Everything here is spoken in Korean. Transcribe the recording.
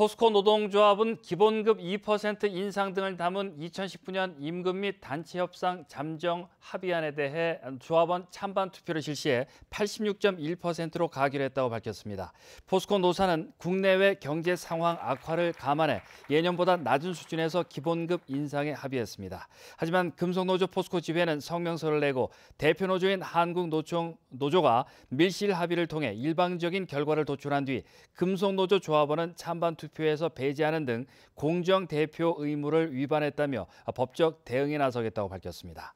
포스코 노동조합은 기본급 2% 인상 등을 담은 2019년 임금 및 단체 협상 잠정 합의안에 대해 조합원 찬반 투표를 실시해 86.1%로 가결했다고 밝혔습니다. 포스코 노사는 국내외 경제 상황 악화를 감안해 예년보다 낮은 수준에서 기본급 인상에 합의했습니다. 하지만 금속노조 포스코 지회는 성명서를 내고 대표 노조인 한국노총 노조가 밀실 합의를 통해 일방적인 결과를 도출한 뒤 금속노조 조합원은 찬반 투표 투표에서 배제하는 등 공정대표 의무를 위반했다며 법적 대응에 나서겠다고 밝혔습니다.